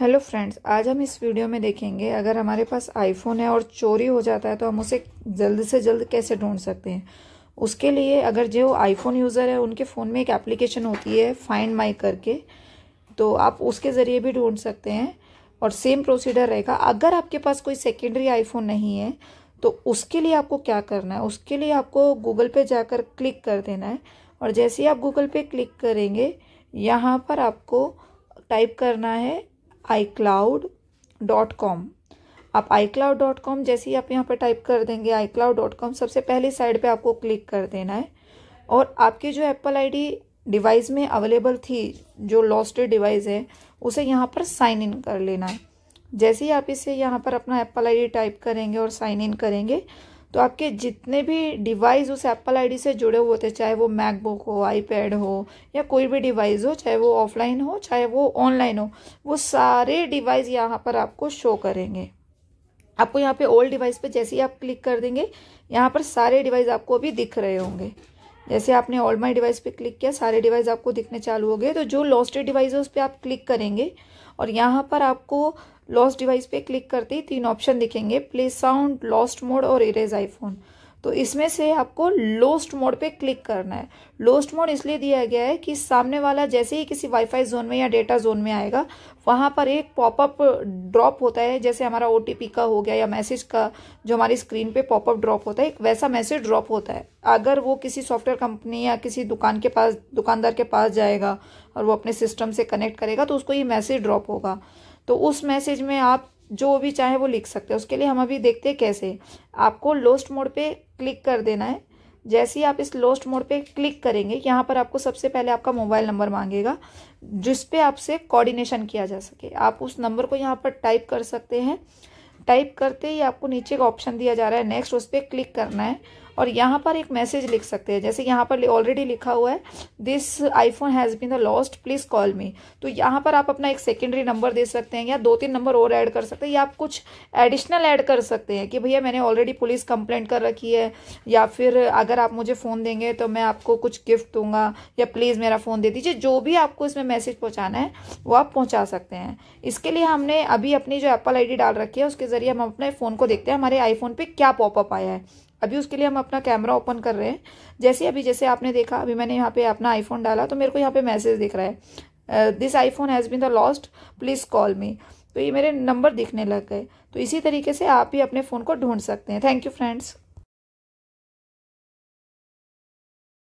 hello friends आज हम इस वीडियो में देखेंगे अगर हमारे पास आईफोन है और चोरी हो जाता है तो हम उसे जल्द से जल्द कैसे ढूंढ सकते हैं उसके लिए अगर जो आईफोन यूज़र है उनके फ़ोन में एक एप्लीकेशन होती है फाइंड माई करके तो आप उसके ज़रिए भी ढूंढ सकते हैं और सेम प्रोसीडर रहेगा अगर आपके पास कोई सेकेंडरी आईफोन नहीं है तो उसके लिए आपको क्या करना है उसके लिए आपको गूगल पे जाकर क्लिक कर देना है और जैसे ही आप गूगल पे क्लिक करेंगे यहाँ पर आपको टाइप करना है आई क्लाउड डॉट कॉम आप आई क्लाउड डॉट कॉम जैसे ही आप यहाँ पर टाइप कर देंगे आई क्लाउड डॉट कॉम सबसे पहले साइड पे आपको क्लिक कर देना है और आपकी जो एप्पल डी डिवाइस में अवेलेबल थी जो लॉस्ट डिवाइस है उसे यहाँ पर साइन इन कर लेना है जैसे ही आप इसे यहाँ पर अपना एप्पल डी टाइप करेंगे और साइन इन करेंगे तो आपके जितने भी डिवाइस उस एप्पल आईडी से जुड़े हुए थे चाहे वो मैकबुक हो आईपैड हो या कोई भी डिवाइस हो चाहे वो ऑफलाइन हो चाहे वो ऑनलाइन हो वो सारे डिवाइस यहाँ पर आपको शो करेंगे आपको यहाँ पे ओल्ड डिवाइस पे जैसे ही आप क्लिक कर देंगे यहाँ पर सारे डिवाइस आपको अभी दिख रहे होंगे जैसे आपने ऑल माई डिवाइस पे क्लिक किया सारे डिवाइस आपको दिखने चालू हो गए तो जो लॉस्टेड डिवाइस है उस पर आप क्लिक करेंगे और यहाँ पर आपको लॉस्ट डिवाइस पे क्लिक करते ही तीन ऑप्शन दिखेंगे प्ले साउंड लॉस्ट मोड और इरेज आईफोन तो इसमें से आपको लोस्ट मोड पे क्लिक करना है लोस्ट मोड इसलिए दिया गया है कि सामने वाला जैसे ही किसी वाईफाई जोन में या डेटा जोन में आएगा वहाँ पर एक पॉपअप ड्रॉप होता है जैसे हमारा ओ का हो गया या मैसेज का जो हमारी स्क्रीन पे पॉपअप ड्रॉप होता है एक वैसा मैसेज ड्रॉप होता है अगर वो किसी सॉफ्टवेयर कंपनी या किसी दुकान के पास दुकानदार के पास जाएगा और वो अपने सिस्टम से कनेक्ट करेगा तो उसको ये मैसेज ड्रॉप होगा तो उस मैसेज में आप जो भी चाहे वो लिख सकते हैं उसके लिए हम अभी देखते हैं कैसे आपको लोस्ट मोड पे क्लिक कर देना है जैसे ही आप इस लोस्ट मोड पे क्लिक करेंगे यहाँ पर आपको सबसे पहले आपका मोबाइल नंबर मांगेगा जिस पे आपसे कोऑर्डिनेशन किया जा सके आप उस नंबर को यहाँ पर टाइप कर सकते हैं टाइप करते ही आपको नीचे का ऑप्शन दिया जा रहा है नेक्स्ट उस पर क्लिक करना है और यहाँ पर एक मैसेज लिख सकते हैं जैसे यहाँ पर ऑलरेडी लिखा हुआ है this iPhone has been the lost please call me तो यहाँ पर आप अपना एक सेकेंडरी नंबर दे सकते हैं या दो तीन नंबर और ऐड कर सकते हैं या आप कुछ एडिशनल ऐड कर सकते हैं कि भैया मैंने ऑलरेडी पुलिस कंप्लेंट कर रखी है या फिर अगर आप मुझे फ़ोन देंगे तो मैं आपको कुछ गिफ्ट दूंगा या प्लीज़ मेरा फ़ोन दे दीजिए जो भी आपको इसमें मैसेज पहुँचाना है वो आप पहुँचा सकते हैं इसके लिए हमने अभी अपनी जो एप्पल आई डाल रखी है उसके ज़रिए हम अपने फ़ोन को देखते हैं हमारे आईफोन पर क्या पॉपअप आया है अभी उसके लिए हम अपना कैमरा ओपन कर रहे हैं जैसे अभी जैसे आपने देखा अभी मैंने यहाँ पे अपना आईफोन डाला तो मेरे को यहाँ पे मैसेज दिख रहा है this iPhone has been the lost please call me तो ये मेरे नंबर दिखने लग गए तो इसी तरीके से आप ही अपने फ़ोन को ढूंढ सकते हैं थैंक यू फ्रेंड्स